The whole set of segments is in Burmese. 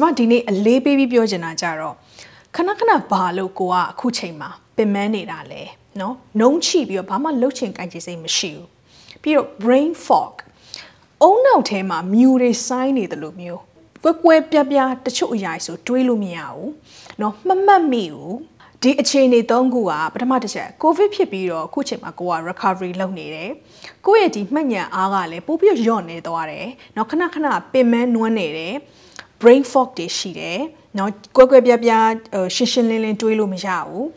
ကျမဒီနေ့အလေးပေးပြီးပြောချင်တာကြတော့ခဏခဏဘာလို့ကိုကအခုချိန်မှာပင်မနေတာလဲနော်နှုံးချိပြီးတော့ဘာမှလှုပ်ချင်ကြင်ချင်စိတ်မရှိဘူးပြီးတော့ brain fog အုံနောက်ထဲမှာမြူတွေဆိုင်းနေတယ်လို့မျိုးကွဲကွဲပြားပြားတချို့အရာဆို တွေးလို့မရဘူးနော်မှတ်မှတ်မိဘူးဒီအခြေအနေသုံးခုကပထမတစ်ချက် covid ဖြစ်ပြီးတော့ခုချိန်မှာကိုက recovery လုပ်နေတယ်ကိုယ့်ရဲ့ဒီမှတ်ညံအားကလည်းပို့ပြီးတော့ညော့နေသွားတယ်နော်ခဏခဏပင်မနှွမ်းနေတယ် brain fog တွေရှိတယ်เนาะကွဲကွဲပြားပြားရှင်းရှင်းလင်းလင်းတွေးလို့မရဘူး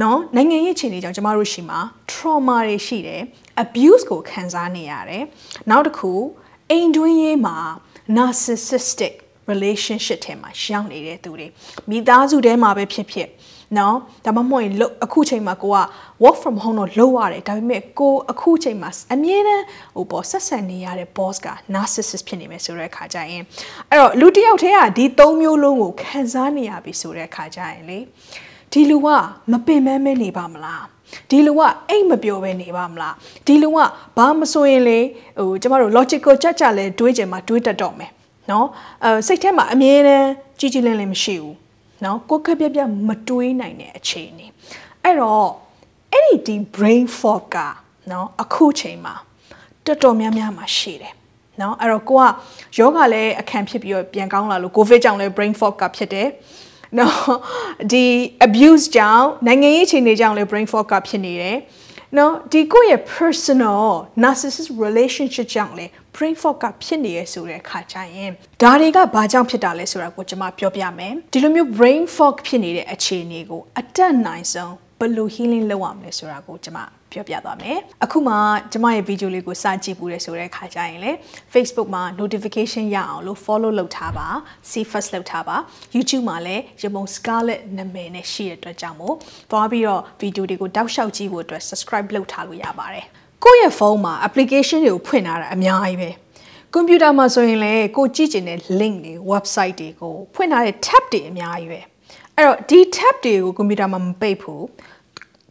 เนาะနိုင်ငံရေးအခြေအနေကြောင့်ကျမတို့ရှိမှာ trauma တွေရှိတယ် abuse ကိုခံစားနေရတယ်နောက်တစ်ခုအိမ်တွင်းရေးမှာ narcissistic relationship ထဲမှာရောက်နေတဲ့သူတွေမိသားစုထဲမှာပဲဖြစ်ဖြစ်နော်ဒါမှမဟုတ်ရင်အခုချိန်မှာကိုက work from home တော့လုပ်ရတယ်ဒါပေမဲ့ကိုအခုချိန်မှာအမြဲတမ်းဟိုပေါ်ဆက်ဆံနေရတဲ့ boss က narcissist ဖြစ်နေမယ်ဆိုတဲ့အခါကျရင်အဲ့တော့လူတစ်ယောက်တည်းကဒီ၃မျိုးလုံးကိုခံစားနေရပြီဆိုတဲ့အခါကျရင်လေဒီလူကမပင်ပန်းမဲနေပါမလားဒီလူကအိတ်မပြောပဲနေပါမလားဒီလူကဘာမဆိုရင်လေဟိုကျမတို့ logical ကြကြလဲတွေးကြမှာတွေးတတ်တော့မယ်နော်အဲစိတ်ထဲမှာအမြဲတမ်းကြီးကြီးလင်းလင်းမရှိဘူးနော်ကိုယ်ခက်ပြက်ပြက်မတွေးနိုင်တဲ့အခြေအနေအဲ့တော့အဲ့ဒီဒီ brain fog ကနော်အခုချိန်မှာတော်တော်များများမှာရှိတယ်နော်အဲ့တော့ကိုကယောဂလည်းအခံဖြစ်ပြီးတော့ပြန်ကောင်းလာလို့ကိုဗစ်ကြောင့်လည်း brain fog ကဖြစ်တယ်နော်ဒီ abuse ကြောင့်နိုင်ငံရေးအခြေအနေကြောင့်လည်း brain fog ကဖြစ်နေတယ်နော်ဒီကိုယ့်ရဲ့ personal narcissist relationship ကြောင့်လေ brain fog ကဖြစ်နေရဆိုတဲ့အခါကျရင်ဒါတွေကဘာကြောင့်ဖြစ်တာလဲဆိုတာကိုကျွန်မပြောပြမယ်ဒီလိုမျိုး brain fog ဖြစ်နေတဲ့အခြေအနေကိုအတက်နိုင်ဆုံးဘယ်လို healing လုပ်ရမလဲဆိုတာကိုကျွန်မပြောပြသွားမယ်။အခုမှကျမရဲ့ဗီဒီယိုလေးကိုစကြည့်ပူရဲဆိုတဲ့ခါကြရင်လေ Facebook မှာ notification ရအောင်လို့ follow လုပ်ထားပါ see first လုပ်ထားပါ YouTube မှာလည်းရမုံ Scarlet နာမည်နဲ့ရှိတဲ့အတွက်ကြောင့်မို့သွားပြီးတော့ဗီဒီယိုတွေကိုတောက်လျှောက်ကြည့်ဖို့အတွက် subscribe လုပ်ထားလို့ရပါတယ်။ကိုယ့်ရဲ့ဖုန်းမှာ application တွေကိုဖွင့်ထားတာအများကြီးပဲ။ကွန်ပျူတာမှာဆိုရင်လေကိုကြည့်ကျင်တဲ့ link တွေ website တွေကိုဖွင့်ထားတဲ့ tab တွေအများကြီးပဲ။အဲ့တော့ဒီ tab တွေကိုကွန်ပျူတာမှာမပိတ်ဘူး။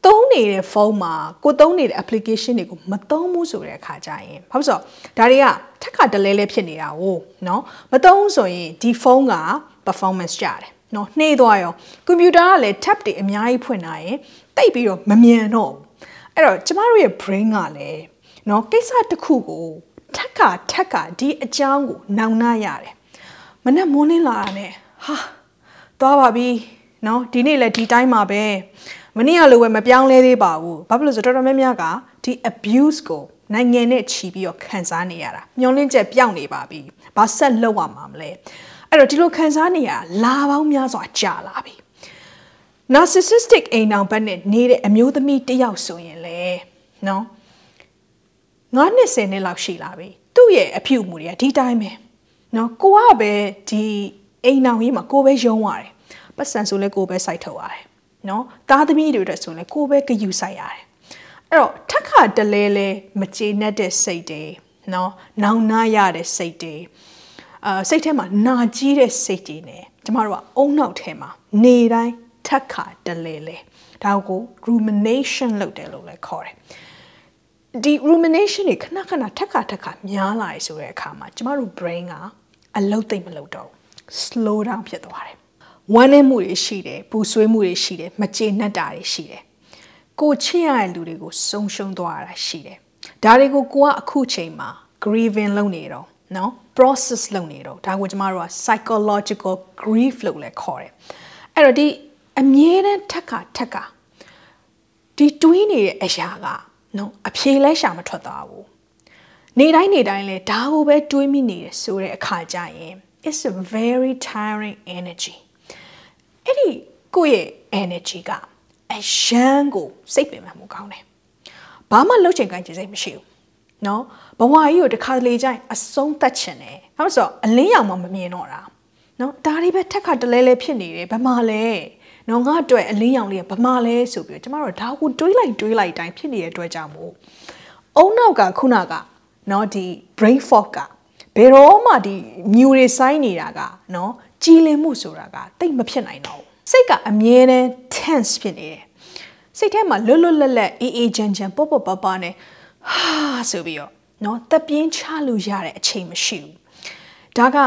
သုံးနေတဲ့ဖုန်းမှာကိုသုံးနေတဲ့ application တွေကိုမသုံးဘူးဆိုတဲ့အခါကျရင်ဘာလို့ဆိုတော့ဒါတွေကထက်ခါတလဲလဲဖြစ်နေတာ哦เนาะမသုံးဆိုရင်ဒီဖုန်းက performance ကျတယ်เนาะနှေးသွားရောကွန်ပျူတာကလည်း tab တွေအများကြီးဖွင့်လာရင်တိတ်ပြီးတော့မမြန်တော့အဲ့တော့ကျမတို့ရဲ့ brain ကလည်းเนาะကိစ္စတစ်ခုကိုထက်ခါထက်ခါဒီအကြောင်းကိုနောင်နှရတယ်မနဲ့မိုးလင်းလာတာနဲ့ဟာသွားပါပြီเนาะဒီနေ့လည်းဒီတိုင်းမှာပဲမနေ့ကလိုပဲမပြောင်းလဲသေးပါဘူးဘာဖြစ်လို့ဆိုတော့တော်တော်များများကဒီ abuse ကိုနိုင်ငံနဲ့ချီပြီးတော့ခံစားနေရတာမျောလင့်ချက်ပြောင်းနေပါပြီဘာဆက်လုပ်ရမှာမလဲအဲ့တော့ဒီလိုခံစားနေရလာပေါင်းများစွာကြာလာပြီ narcissistic အိမ်အောင်ဘက်နဲ့နေတဲ့အမျိုးသမီးတယောက်ဆိုရင်လေနော်ငါးနှစ်ဆယ်နှစ်လောက်ရှိလာပြီ သူ့ရဲ့အဖြူမှုတွေကဒီတိုင်းပဲနော်ကိုကပဲဒီအိမ်အောင်ကြီးမှာကိုပဲယုံရတယ်ပတ်စံဆိုလဲကိုပဲစိုက်ထုတ်ရတယ်နော်သားသမီးတွေအတွက်ဆိုရင်ကိုပဲဂယူဆိုင်ရတယ်အဲ့တော့ထက်ခါတလဲလဲမကျေနပ်တဲ့စိတ်တွေနော်နောင်နာရတဲ့စိတ်တွေအာစိတ်ထဲမှာ နာကြီးတဲ့စိတ်တွေ ਨੇ ကျမတို့ကအုံနောက်ထဲမှာနေတိုင်းထက်ခါတလဲလဲဒါကို rumination လုပ်တယ်လို့လည်းခေါ်တယ်ဒီ rumination တွေခဏခဏထက်ခါထက်ခါများလာရဆိုတဲ့အခါမှာကျမတို့ brain ကအလုတ်သိမ့်မလုပ်တော့ slow down ဖြစ်သွားတယ်ဝမ်းနည်းမှုတွေရှိတယ်ပူဆွေးမှုတွေရှိတယ်မကျေနပ်တာတွေရှိတယ်ကိုချစ်ရတဲ့လူတွေကိုဆုံးရှုံးသွားတာရှိတယ်ဒါတွေကိုကိုကအခုချိန်မှာ grieving လုပ်နေတော့နော် process လုပ်နေတော့ဒါကိုကျမတို့က psychological grief လို့လည်းခေါ်တယ်အဲ့တော့ဒီအမြဲတမ်းထက်ခါထက်ခါဒီတွေးနေတဲ့အရာက နော်အဖြေလဲရှာမထွက်သွားဘူးနေတိုင်းနေတိုင်းလဲဒါကိုပဲတွေးမိနေတယ်ဆိုတဲ့အခါကျရင် it's a very tiring energy ကိုယ့်ရဲ့ energy ကအရန်ကိုစိတ်ပင်ပန်းမှုကောင်းတယ်။ဘာမှလှုပ်ချင်ကိုင်းချင်စိတ်မရှိဘူး။နော်ဘဝကြီးကိုတစ်ခါလေကြိုင်အဆုံးသတ်ချင်တယ်။ဟုတ်ဆိုအလင်းရောင်မှမမြင်တော့တာ။နော်ဒါတွေပဲထက်ခါတလဲလဲဖြစ်နေတယ်ဘမလဲ။နော်ငါအတွက်အလင်းရောင်လေးကဘမလဲဆိုပြီးတော့ကျမတို့ဒါကိုတွေးလိုက်တွေးလိုက်တိုင်းဖြစ်နေတဲ့အတွက်ကြောင့်မို့အုံနောက်ကခုနကနော်ဒီ brain fog ကဘယ်တော့မှဒီမြူတွေဆိုင်နေတာကနော်ကြည်လင်မှုဆိုတာကတိတ်မဖြစ်နိုင်တော့ဘူးစိတ်ကအမြဲတမ်း tense ဖြစ်နေတယ်စိတ်ထဲမှာလွတ်လွတ်လပ်လပ်အေးအေးချမ်းချမ်းပေါ့ပေါ့ပါပါနဲ့ဟာဆိုပြီးတော့နော်တပ်ပြင်းချလို့ရတဲ့အချိန်မရှိဘူးဒါက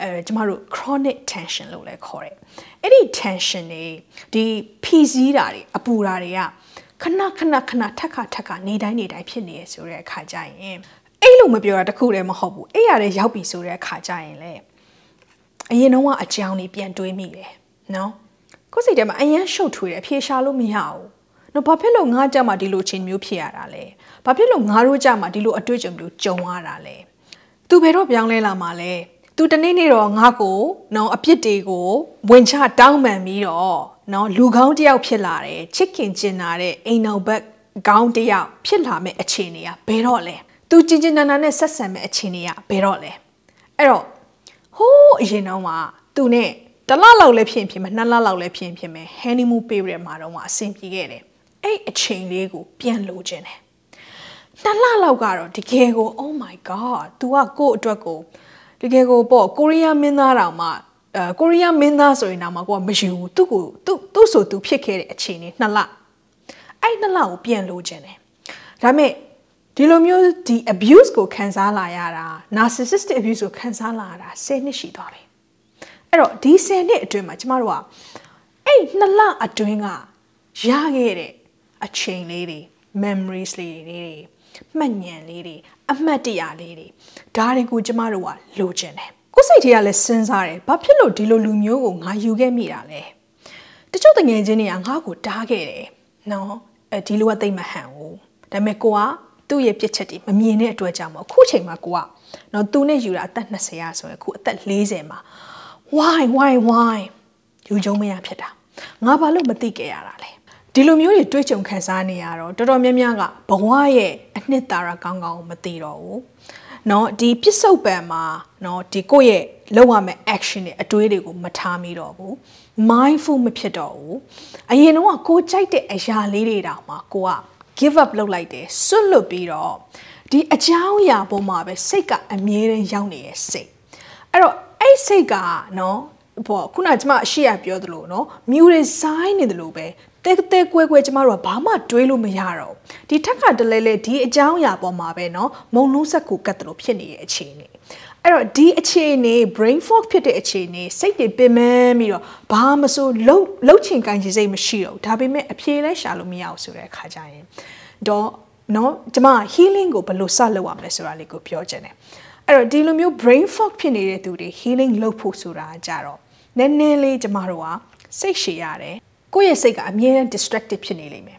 အဲကျမတို့ chronic tension လို့လည်းခေါ်တယ်အဲ့ဒီ tension တွေဒီဖိစီးတာတွေအပူတာတွေကခဏခဏခဏထက်ခါထက်ခါနေတိုင်းနေတိုင်းဖြစ်နေရဆိုတဲ့အခါကျရင်အဲ့လိုမပြောတာတခုလည်းမဟုတ်ဘူးအဲ့ရတဲ့ရောက်ပြီဆိုတဲ့အခါကျရင်လေအရင်တော့ကအကြောင်းတွေပြန်တွေးမိတယ်နော်ကိုယ်စိတ်ထဲမှာအယမ်းရှုပ်ထွေးတယ်ဖြေရှာလို့မရဘူး။နော်ဘာဖြစ်လို့ငါကြမှာဒီလိုချင်းမျိုးဖြစ်ရတာလဲ။ဘာဖြစ်လို့ငါတို့ကြမှာဒီလိုအတွေ့အကြုံမျိုးကြုံရတာလဲ။ तू ဘယ်တော့ပြောင်းလဲလာမှာလဲ။ तू တနေ့နေ့တော့ငါ့ကိုနော်အပြစ်တွေကိုဝင်ချတောင်းပန်ပြီးတော့နော်လူကောင်းတယောက်ဖြစ်လာတယ်ချစ်ခင်ကျင်နာတဲ့အိမ်နောက်ဘက်ကောင်းတယောက်ဖြစ်လာမဲ့အခြေအနေကဘယ်တော့လဲ။ तू ကြင်ကြင်နာနာနဲ့ဆက်ဆံမဲ့အခြေအနေကဘယ်တော့လဲ။အဲ့တော့ဟိုးအရင်တော့က तू နဲ့တလလောက်လည်းဖြစ်ရင်ဖြစ်မယ်နှစ်လလောက်လည်းဖြစ်ရင်ဖြစ်မယ် honeymoon period မှာတော့အဆင်ပြေခဲ့တယ်အဲ့အချိန်လေးကိုပြန်လိုချင်တယ်နှစ်လလောက်ကတော့တကယ်ကို oh my god तू ကကို့အတွက်ကိုတကယ်ကိုပေါ့ကိုရီးယားမင်းသားတောင်မှအဲကိုရီးယားမင်းသားဆိုရင်တော့မကိုကမယူဘူးသူ့ကိုသူ့သူ့ဆိုသူဖြစ်ခဲ့တဲ့အချိန်လေးနှစ်လအဲ့နှစ်လကိုပြန်လိုချင်တယ်ဒါပေမဲ့ဒီလိုမျိုးဒီ abuse ကိုခံစားလာရတာ narcissistic abuse ကိုခံစားလာရတာ10နှစ်ရှိသွားပြီအဲ့တော့ဒီ10နှစ်အတွင်းမှာကျမတို့ကအဲ့နှစ်လအတွင်းကရခဲ့တဲ့အချိန်လေးတွေ memories လေးတွေမှတ်ဉာဏ်လေးတွေအမှတ်တရလေးတွေဒါတွေကိုကျမတို့ကလိုချင်တယ်ကိုစိတ်ထဲကလည်းစဉ်းစားတယ်ဘာဖြစ်လို့ဒီလိုလူမျိုးကိုငါယူခဲ့မိတာလဲတချို့တငယ်ချင်းတွေကငါ့ကိုတားခဲ့တယ်နော်အဲဒီလိုကသိမဟန်ဘူးဒါပေမဲ့ကိုကသူ့ရဲ့ပြစ်ချက်တွေမမြင်တဲ့အတွက်ကြောင့်မို့အခုချိန်မှာကိုကနော်သူနဲ့ယူတာအသက်20ရာဆိုရင်အခုအသက်40မှာ why why why ယူကျုံမရဖြစ်တာငါဘာလို့မသိခဲ့ရတာလဲဒီလိုမျိုးတွေတွေးကြုံခံစားနေရတော့တော်တော်များများကဘဝရဲ့အနှစ်သာရကောင်းကောင်းမသိတော့ဘူးเนาะဒီပြစ္ဆုတ်ပံမှာเนาะဒီကိုယ့်ရဲ့လုပ်ရမယ့် action တွေအတွေးတွေကိုမထားမိတော့ဘူး mindful မဖြစ်တော့ဘူးအရင်တော့ကိုကြိုက်တဲ့အရာလေးတွေတောင်မှကိုက give up လုပ်လိုက်တယ်စွန့်လွတ်ပြီးတော့ဒီအကြောင်းအရာပေါ်မှာပဲစိတ်ကအမြဲတမ်းရောက်နေရဲ့စိတ်အဲ့တော့အဲ့စိတ်ကနော်ပေါ့ခုနကကျမအရှိရပြောသလိုနော်မြူတွေဇိုင်းနေသလိုပဲတဲတဲကွဲကွဲကျမတို့ကဘာမှတွေးလို့မရတော့ဒီထက်ကတလဲလဲဒီအကြောင်းအရာပေါ်မှာပဲနော်မုံလုံးဆက်ကိုကတ်တယ်လို့ဖြစ်နေတဲ့အခြေအနေအဲ့တော့ဒီအခြေအနေ brain fog ဖြစ်တဲ့အခြေအနေစိတ်တွေပင်ပန်းပြီးတော့ဘာမဆိုလှုပ်လှုပ်ချင်ကင်ချင်စိတ်မရှိတော့ဒါပေမဲ့အဖြေလဲရှာလို့မရဘူးဆိုတဲ့အခါကျရင်တော့နော်ကျမ healing ကိုဘယ်လိုစလုပ်ရမလဲဆိုတာလေးကိုပြောချင်တယ်အဲ့တော့ဒီလိုမျိုး brain fog ဖြစ်နေတဲ့သူတွေ healing လုပ်ဖို့ဆိုတာကြတော့နည်းနည်းလေးကျမတို့ကစိတ်ရှည်ရတယ်ကိုယ့်ရဲ့စိတ်ကအမြဲတမ်း distracted ဖြစ်နေလိမ့်မယ်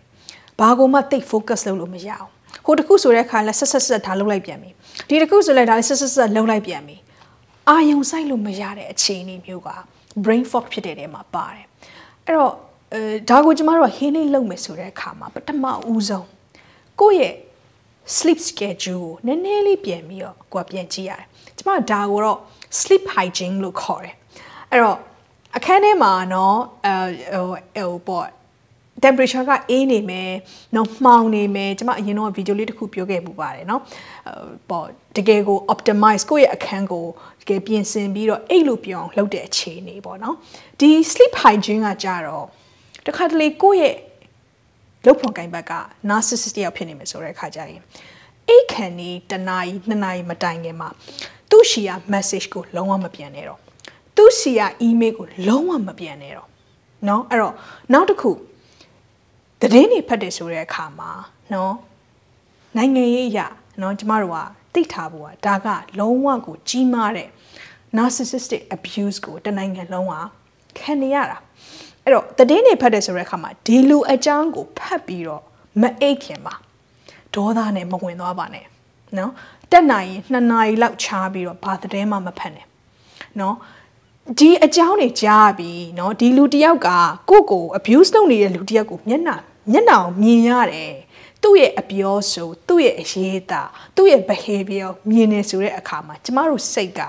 ဘာကိုမှသိ focus လုပ်လို့မရအောင်ဟိုတစ်ခုဆိုတဲ့အခါလဲဆက်ဆက်ဆက်ဒါလုပ်လိုက်ပြန်ပြီဒီတစ်ခုဆိုလဲဒါလဲဆက်ဆက်ဆက်လုပ်လိုက်ပြန်ပြီအာယုံဆိုင်လို့မရတဲ့အခြေအနေမျိုးက brain fog ဖြစ်တဲ့နေရာမှာပါတယ်အဲ့တော့အဲဒါကိုကျမတို့က healing လုပ်မယ်ဆိုတဲ့အခါမှာပထမဦးဆုံးကိုယ့်ရဲ့ sleep schedule ကိုနည်းနည်းလေးပြန်ပြီးတော့ကိုကပြန်ကြည့်ရတယ်ကျမဒါကိုတော့ sleep hygiene လို့ခေါ်တယ်အဲ့တော့အခန်းထဲမှာเนาะအဲဟိုပေါ့ temperature ကအေးနေမယ်เนาะမှောင်နေမယ်ကျမအရင်တော့ဗီဒီယိုလေးတစ်ခုပြောခဲ့ပူပါတယ်เนาะပေါ့တကယ်ကို optimize ကိုယ့်ရဲ့အခန်းကိုတကယ်ပြင်ဆင်ပြီးတော့အဲ့လိုပြောင်းလုပ်တဲ့အခြေအနေပေါ့เนาะဒီ sleep hygiene ကကြတော့တခါတလေကိုယ့်ရဲ့လုတ်ဖော်ကင်ဘက်က narcissist တယောက်ဖြစ်နေမယ်ဆိုတဲ့အခါကျရင်အိတ်ခံနေတနာရီနှစ်နာရီမတိုင်ခင်မှာ သူ့ရှိရ message ကိုလုံးဝမပြန်နဲ့တော့သူ့ရှိရ email ကိုလုံးဝမပြန်နဲ့တော့เนาะအဲ့တော့နောက်တစ်ခုသတင်းတွေဖတ်တယ်ဆိုတဲ့အခါမှာเนาะနိုင်ငံရေးအရเนาะကျမတို့ကသိထားဖို့ကဒါကလုံးဝကိုကြီးမားတဲ့ narcissistic abuse ကိုတနိုင်ငံလုံးကခံနေရတာအဲ့တော့တည်င်းနေဖတ်တယ်ဆိုတဲ့အခါမှာဒီလူအကြောင်းကိုဖတ်ပြီးတော့မအိတ်ခင်ပါဒေါသနဲ့မဝင်သွားပါနဲ့နော်တက်နိုင်နှစ်နာရီလောက်ချားပြီးတော့ဘာသတင်းမှမဖတ်နဲ့နော်ဒီအကြောင်းတွေကြားပြီးเนาะဒီလူတယောက်ကကိုကို abuse လုပ်နေတဲ့လူတယောက်ကိုမျက်နှာမျက်နှာကိုမြင်ရတယ်သူ့ရဲ့အပြောဆိုသူ့ရဲ့အရေးသားသူ့ရဲ့ behavior မြင်နေဆိုတဲ့အခါမှာကျမတို့စိတ်က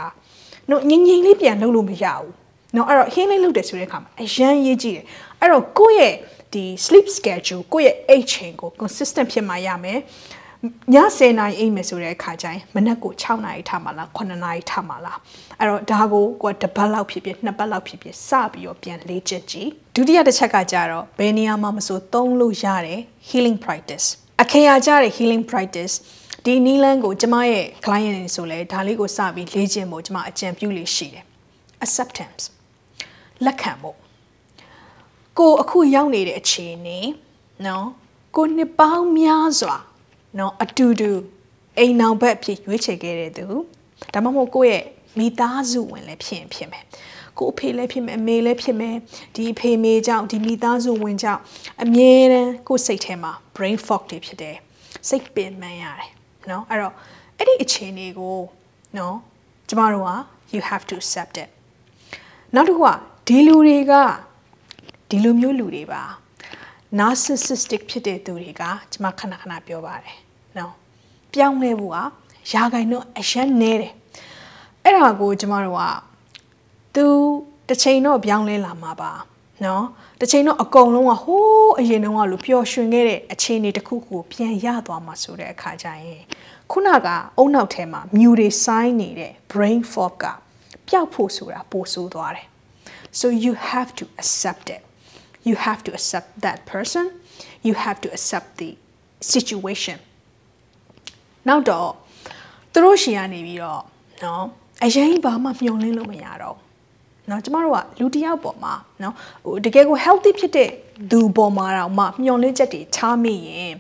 နော်ငြိမ်ငြိမ်လေးပြန်လုပ်လို့မရဘူးနော်အဲ့တော့ healing လုပ်တယ်ဆိုတဲ့အခါမှာအရန်ရေးကြည့်တယ်အဲ့တော့ကိုယ့်ရဲ့ဒီ sleep schedule ကိုယ့်ရဲ့အိတ်ချိန်ကို consistent ဖြစ်မှရမယ်ည10နာရီအိပ်မယ်ဆိုတဲ့အခါကျရင်မနက်ကို6နာရီထားမှလား9နာရီထားမှလားအဲ့တော့ဒါကိုကိုယ်ကတစ်ပတ်လောက်ဖြစ်ဖြစ်နှစ်ပတ်လောက်ဖြစ်ဖြစ်စပြီးတော့ပြန်လေ့ကျင့်ကြည့်ဒုတိယတစ်ချက်ကကြတော့ဘယ်နေရာမှာမဆိုသုံးလို့ရတယ် healing practice အခေယာကြတဲ့ healing practice ဒီနီလန်းကိုကျမရဲ့ client တွေဆိုလဲဒါလေးကိုစပြီးလေ့ကျင့်ဖို့ကျမအကြံပြုလေးရှိတယ် acceptance လက်ခံဖို့ကိုအခုရောက်နေတဲ့အခြေအနေနော်ကိုနှစ်ပေါင်းများစွာနော်အတူတူအိမ်နောက်ဘက်ဖြစ်ရွေးချယ်ခဲ့တဲ့သူဒါမှမဟုတ်ကိုယ့်ရဲ့မိသားစုဝင်လည်းဖြစ်ရင်ဖြစ်မယ်ကိုအဖေလည်းဖြစ်မယ်အမေလည်းဖြစ်မယ်ဒီအဖေမေကြောင့်ဒီမိသားစုဝင်ကြောင့်အမြဲတမ်းကိုစိတ်ထဲမှာ brain fog တွေဖြစ်တယ်စိတ်ပင်ပန်းရတယ်เนาะအဲ့တော့အဲ့ဒီအခြေအနေကိုเนาะကျမတို့က you have to accept it နောက်တစ်ခုကဒီလူတွေကဒီလိုမျိုးလူတွေပါ narcissistic ဖြစ်တဲ့သူတွေကကျွန်မခဏခဏပြောပါတယ်နော်ပြောင်းလဲဖို့ကယာဂိုင်တော့အရန်နေတယ်အဲ့ဒါကိုကျွန်မတို့ကသူတစ်ချိန်တော့ပြောင်းလဲလာမှာပါနော်တစ်ချိန်တော့အကုန်လုံးကဟိုးအရင်တုန်းကလိုပျော်ရွှင်ခဲ့တဲ့အခြေအနေတစ်ခုကိုပြန်ရသွားမှာဆိုတဲ့အခါကျရင်ခုနကအုံနောက်ထဲမှာမြူတွေစိုင်းနေတဲ့ brain fog ကပျောက်ဖို့ဆိုတာပိုဆိုးသွားတယ် So you have to accept it. You have to accept that person. You have to accept the situation. နောက်တော့သူတို့ရှင်ကနေပြီးတော့နော်အရင်ဘာမှမျှော်လင့်လို့မရတော့နော်ကျမတို့ကလူတစ်ယောက်ပေါ်မှာနော်ဟိုတကယ်ကို healthy ဖြစ်တဲ့သူပေါ်မှာတော့မှမျှော်လင့်ချက်တွေချမိရင်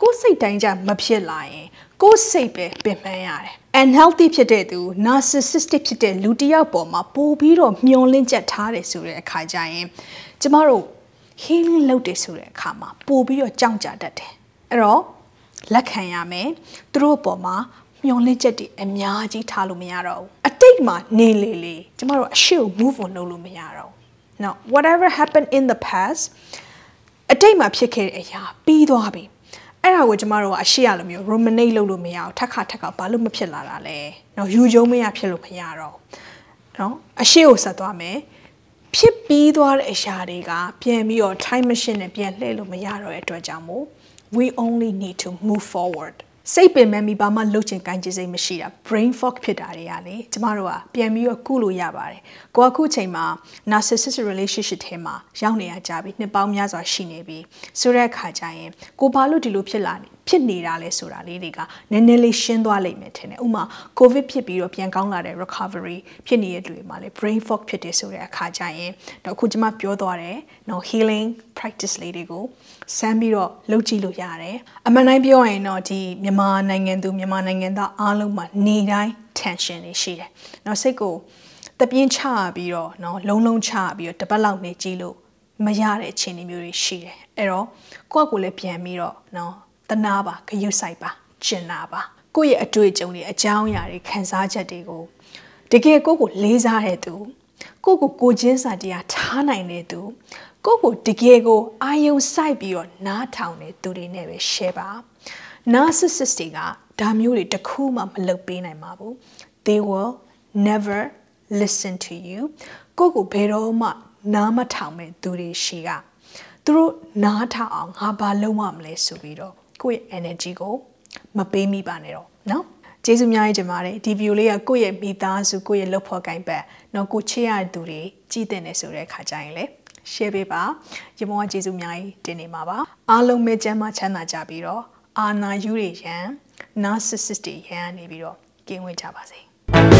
ကိုယ်စိတ်တိုင်းကြမဖြစ်လာရင် ကိုယ်စိတ်ပဲပင်ပန်းရတယ် unhealthy ဖြစ်တဲ့သူ narcissistic ဖြစ်တဲ့လူတစ်ယောက်ပေါ်မှာပိုပြီးတော့မျောလင့်ချက်ထားတယ်ဆိုတဲ့အခါကျရင်ကျမတို့ healing လုပ်တယ်ဆိုတဲ့အခါမှာပိုပြီးတော့ကြောက်ကြတတ်တယ်အဲ့တော့လက်ခံရမယ်သူတို့ပေါ်မှာမျောလင့်ချက်တွေအများကြီးထားလို့မရတော့ဘူးအတိတ်မှာနေလေလေကျမတို့အရှိကို move on လုပ်လို့မရတော့ဘူး now whatever happened in the past အတိတ်မှာဖြစ်ခဲ့တဲ့အရာပြီးသွားပြီအဲ့ဒါကိုကျမတို့ကအရှိရလိုမျိုး ruminate လုပ်လို့မရအောင်ထက်ခါထက်ခါဘာလို့မဖြစ်လာတာလဲနော်ယူကျုံမရဖြစ်လို့မရတော့နော်အရှိကိုဆက်သွားမယ်ဖြစ်ပြီးသွားတဲ့အရာတွေကပြန်ပြီးတော့ time machine နဲ့ပြန်လှည့်လို့မရတော့တဲ့အတွက်ကြောင့်မို့ we only need to move forward စိတ်ပင်ပန်းပြီးဘာမှလုပ်ချင်ကိုင်းချင်စိတ်မရှိတာ brain fog ဖြစ်တာတွေကလေကျမတို့ကပြန်ပြီးတော့ကုလို့ရပါတယ်ကိုကခုချိန်မှာ narcissistic relationship ထဲမှာရောက်နေရကြပြီနှစ်ပေါင်းများစွာရှိနေပြီဆိုတဲ့အခါကျရင်ကိုဘာလို့ဒီလိုဖြစ်လာဖြစ်နေတာလဲဆိုတာလေးတွေကနည်းနည်းလေးရှင်းသွားလိမ့်မယ်ထင်တယ်ဥမာကိုဗစ်ဖြစ်ပြီးတော့ပြန်ကောင်းလာတဲ့ recovery ဖြစ်နေတဲ့လူတွေမှာလဲ brain fog ဖြစ်တယ်ဆိုတဲ့အခါကျရင်တော့အခုကျွန်မပြောသွားတယ်နော် healing practice လေးတွေကိုစမ်းပြီးတော့လုပ်ကြည့်လို့ရတယ်အမှန်တိုင်းပြောရင်တော့ဒီမြန်မာနိုင်ငံသူမြန်မာနိုင်ငံသားအားလုံးမှာနေတိုင်း tension တွေရှိတယ်နော်စိတ်ကိုတပြင်းချပြီးတော့နော်လုံးလုံးချပြီးတော့တပတ်လောက်နေကြည့်လို့မရတဲ့အခြေအနေမျိုးတွေရှိတယ်အဲ့တော့ကိုယ့်ကိုယ်လည်းပြန်ပြီးတော့နော်တနာပါဂရုစိုက်ပါကျင်နာပါကိုယ့်ရဲ့အတွေ့အကြုံတွေအကြောင်းအရာတွေခံစားချက်တွေကိုတကယ်ကိုကိုလေးစားတဲ့သူကိုကိုကိုချင်းစာတရားထားနိုင်တဲ့သူကိုကိုတကယ်ကိုအာယုံစိုက်ပြီးတော့နားထောင်တဲ့သူတွေနဲ့ပဲ share ပါ narcissist တွေကဒါမျိုးတွေတခုမှ မလုပ်ပေးနိုင်ပါဘူး they will never listen to you ကိုကိုဘယ်တော့မှနားမထောင်မဲ့သူတွေရှိကသူတို့နားထောင်အောင်ငါဘာလုပ်မှမလဲဆိုပြီးတော့ကိုယ့်ရဲ့ energy ကို မပေးမိပါနဲ့တော့နော်ကျေးဇူးများရေးတင်ပါတယ်ဒီ video လေးကကိုယ့်ရဲ့မိသားစုကိုယ့်ရဲ့လုပ်ဖော်ကိုင်ဘက်နော်ကိုချစ်ရတဲ့သူတွေကြည်တင်နေဆိုတဲ့အခါကျရင်လေ share ပေးပါရေမောကကျေးဇူးများကြီးတင်နေပါပါအားလုံးပဲကျမ်းမာချမ်းသာကြပြီးတော့အာနာယူတွေရန် narcissist တွေရန်နေပြီးတော့ကင်းဝေးကြပါစေ